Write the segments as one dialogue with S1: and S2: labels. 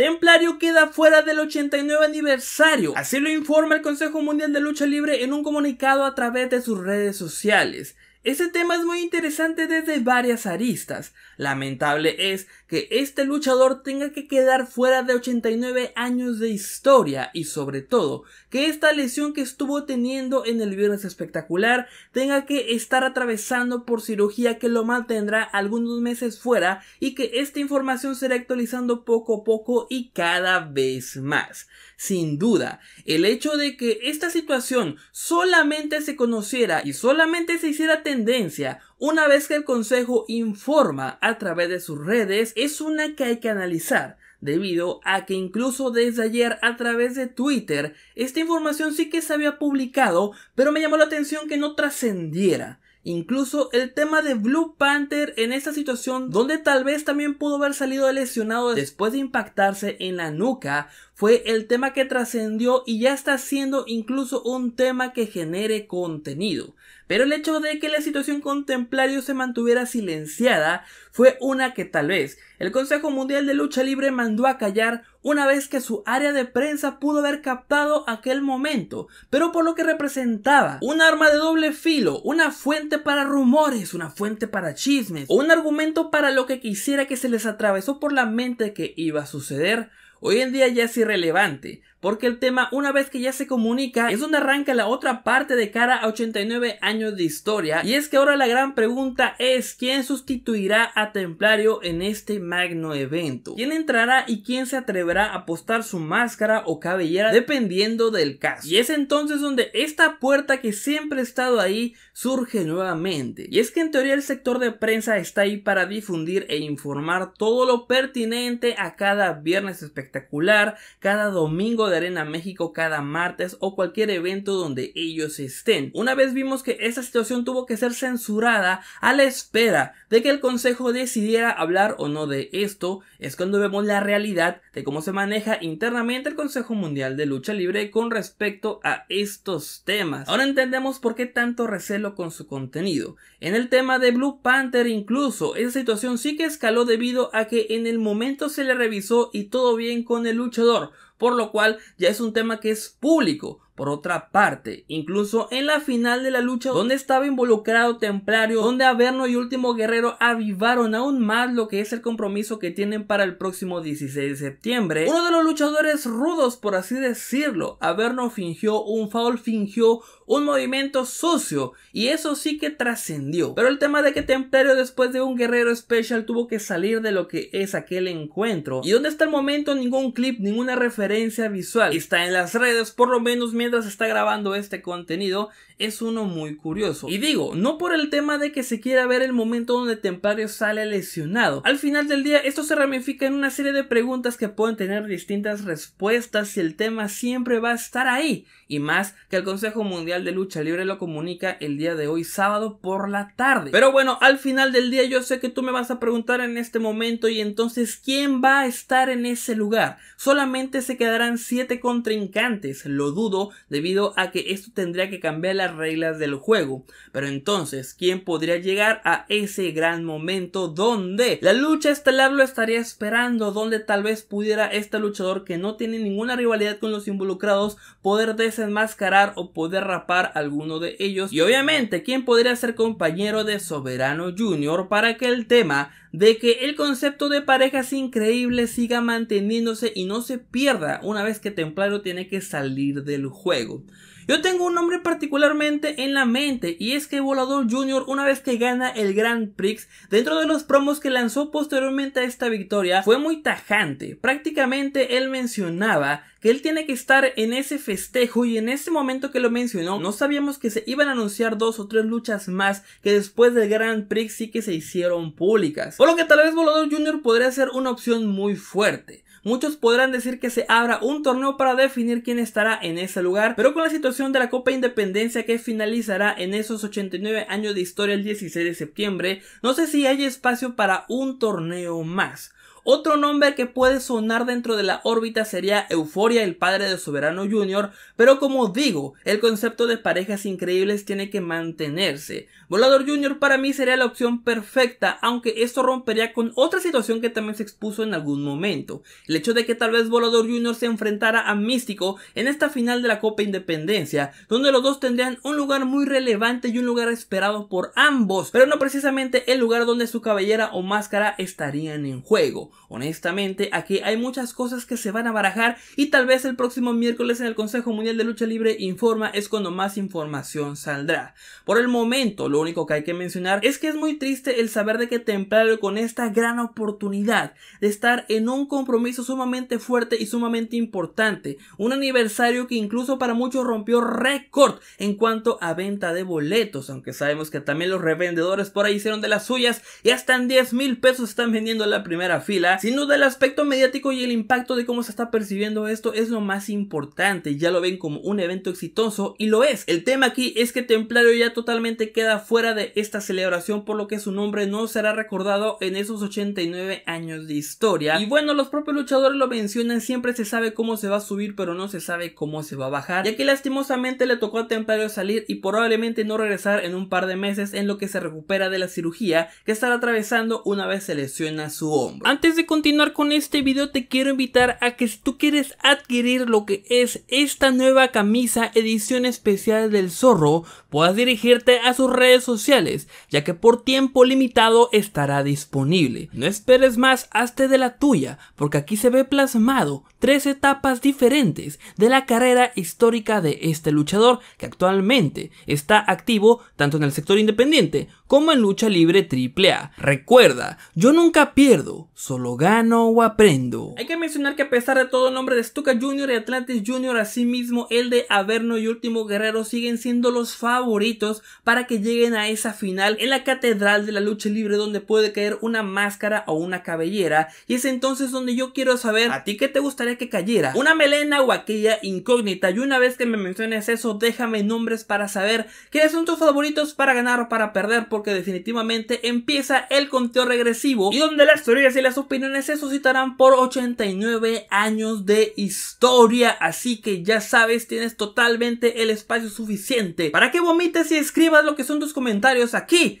S1: Templario queda fuera del 89 aniversario, así lo informa el Consejo Mundial de Lucha Libre en un comunicado a través de sus redes sociales. Ese tema es muy interesante desde varias aristas. Lamentable es que este luchador tenga que quedar fuera de 89 años de historia y sobre todo que esta lesión que estuvo teniendo en el viernes espectacular tenga que estar atravesando por cirugía que lo mantendrá algunos meses fuera y que esta información será actualizando poco a poco y cada vez más. Sin duda, el hecho de que esta situación solamente se conociera y solamente se hiciera tendencia una vez que el Consejo informa a través de sus redes, es una que hay que analizar, debido a que incluso desde ayer a través de Twitter, esta información sí que se había publicado, pero me llamó la atención que no trascendiera. Incluso el tema de Blue Panther en esta situación, donde tal vez también pudo haber salido lesionado después de impactarse en la nuca, fue el tema que trascendió y ya está siendo incluso un tema que genere contenido. Pero el hecho de que la situación contemplario se mantuviera silenciada fue una que tal vez el Consejo Mundial de Lucha Libre mandó a callar una vez que su área de prensa pudo haber captado aquel momento, pero por lo que representaba un arma de doble filo, una fuente para rumores, una fuente para chismes, o un argumento para lo que quisiera que se les atravesó por la mente que iba a suceder, Hoy en día ya es irrelevante, porque el tema una vez que ya se comunica es donde arranca la otra parte de cara a 89 años de historia y es que ahora la gran pregunta es quién sustituirá a Templario en este magno evento, quién entrará y quién se atreverá a apostar su máscara o cabellera dependiendo del caso y es entonces donde esta puerta que siempre ha estado ahí surge nuevamente y es que en teoría el sector de prensa está ahí para difundir e informar todo lo pertinente a cada viernes espectacular, cada domingo de Arena México cada martes o cualquier evento donde ellos estén. Una vez vimos que esa situación tuvo que ser censurada a la espera de que el Consejo decidiera hablar o no de esto, es cuando vemos la realidad de cómo se maneja internamente el Consejo Mundial de Lucha Libre con respecto a estos temas. Ahora entendemos por qué tanto recelo con su contenido. En el tema de Blue Panther incluso, esa situación sí que escaló debido a que en el momento se le revisó y todo bien con el luchador, por lo cual ya es un tema que es público. Por otra parte, incluso en la final de la lucha donde estaba involucrado Templario, donde Averno y Último Guerrero avivaron aún más lo que es el compromiso que tienen para el próximo 16 de septiembre, uno de los luchadores rudos por así decirlo, Averno fingió un foul, fingió un movimiento sucio y eso sí que trascendió. Pero el tema de que Templario después de un Guerrero especial tuvo que salir de lo que es aquel encuentro y donde está el momento ningún clip, ninguna referencia visual está en las redes por lo menos mientras se está grabando este contenido es uno muy curioso. Y digo, no por el tema de que se quiera ver el momento donde Templario sale lesionado. Al final del día, esto se ramifica en una serie de preguntas que pueden tener distintas respuestas y el tema siempre va a estar ahí. Y más que el Consejo Mundial de Lucha Libre lo comunica el día de hoy, sábado por la tarde. Pero bueno, al final del día yo sé que tú me vas a preguntar en este momento y entonces, ¿quién va a estar en ese lugar? Solamente se quedarán Siete contrincantes, lo dudo, debido a que esto tendría que cambiar las reglas del juego. Pero entonces, ¿quién podría llegar a ese gran momento donde la lucha estelar lo estaría esperando? Donde tal vez pudiera este luchador que no tiene ninguna rivalidad con los involucrados poder desenmascarar o poder rapar alguno de ellos. Y obviamente, ¿quién podría ser compañero de Soberano Jr.? para que el tema de que el concepto de parejas increíbles siga manteniéndose y no se pierda una vez que Templario tiene que salir del juego? juego. Yo tengo un nombre particularmente en la mente y es que Volador Jr. una vez que gana el Grand Prix dentro de los promos que lanzó posteriormente a esta victoria fue muy tajante. Prácticamente él mencionaba que él tiene que estar en ese festejo y en ese momento que lo mencionó no sabíamos que se iban a anunciar dos o tres luchas más que después del Grand Prix sí que se hicieron públicas. Por lo que tal vez Volador Jr. podría ser una opción muy fuerte. Muchos podrán decir que se abra un torneo para definir quién estará en ese lugar, pero con la situación de la Copa Independencia que finalizará en esos 89 años de historia el 16 de septiembre, no sé si hay espacio para un torneo más. Otro nombre que puede sonar dentro de la órbita sería Euforia, el padre de Soberano Jr., pero como digo, el concepto de parejas increíbles tiene que mantenerse. Volador Jr. para mí sería la opción perfecta, aunque esto rompería con otra situación que también se expuso en algún momento. El hecho de que tal vez Volador Jr. se enfrentara a Místico en esta final de la Copa Independencia, donde los dos tendrían un lugar muy relevante y un lugar esperado por ambos, pero no precisamente el lugar donde su cabellera o máscara estarían en juego honestamente, aquí hay muchas cosas que se van a barajar y tal vez el próximo miércoles en el Consejo Mundial de Lucha Libre Informa es cuando más información saldrá. Por el momento, lo único que hay que mencionar es que es muy triste el saber de que Templario con esta gran oportunidad de estar en un compromiso sumamente fuerte y sumamente importante, un aniversario que incluso para muchos rompió récord en cuanto a venta de boletos, aunque sabemos que también los revendedores por ahí hicieron de las suyas y hasta en 10 mil pesos están vendiendo la primera fila sin duda el aspecto mediático y el impacto de cómo se está percibiendo esto es lo más importante. Ya lo ven como un evento exitoso y lo es. El tema aquí es que Templario ya totalmente queda fuera de esta celebración, por lo que su nombre no será recordado en esos 89 años de historia. Y bueno, los propios luchadores lo mencionan, siempre se sabe cómo se va a subir, pero no se sabe cómo se va a bajar. Ya que lastimosamente le tocó a Templario salir y probablemente no regresar en un par de meses en lo que se recupera de la cirugía que estará atravesando una vez se lesiona su hombro. Antes de continuar con este video te quiero invitar a que si tú quieres adquirir lo que es esta nueva camisa edición especial del zorro, puedas dirigirte a sus redes sociales, ya que por tiempo limitado estará disponible. No esperes más, hazte de la tuya, porque aquí se ve plasmado tres etapas diferentes de la carrera histórica de este luchador que actualmente está activo tanto en el sector independiente como en lucha libre AAA. Recuerda, yo nunca pierdo, solo lo gano o aprendo. Hay que mencionar que a pesar de todo el nombre de Stuka Jr. y Atlantis Jr., mismo el de Averno y Último Guerrero siguen siendo los favoritos para que lleguen a esa final en la Catedral de la Lucha Libre donde puede caer una máscara o una cabellera y es entonces donde yo quiero saber a ti que te gustaría que cayera, una melena o aquella incógnita y una vez que me menciones eso déjame nombres para saber quiénes son tus favoritos para ganar o para perder porque definitivamente empieza el conteo regresivo y donde las teorías y las opiniones se suscitarán por 89 años de historia, así que ya sabes, tienes totalmente el espacio suficiente para que vomites y escribas lo que son tus comentarios aquí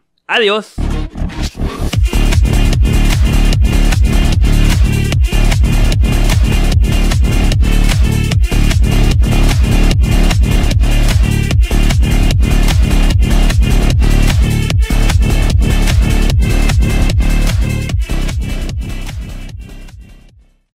S1: Adiós.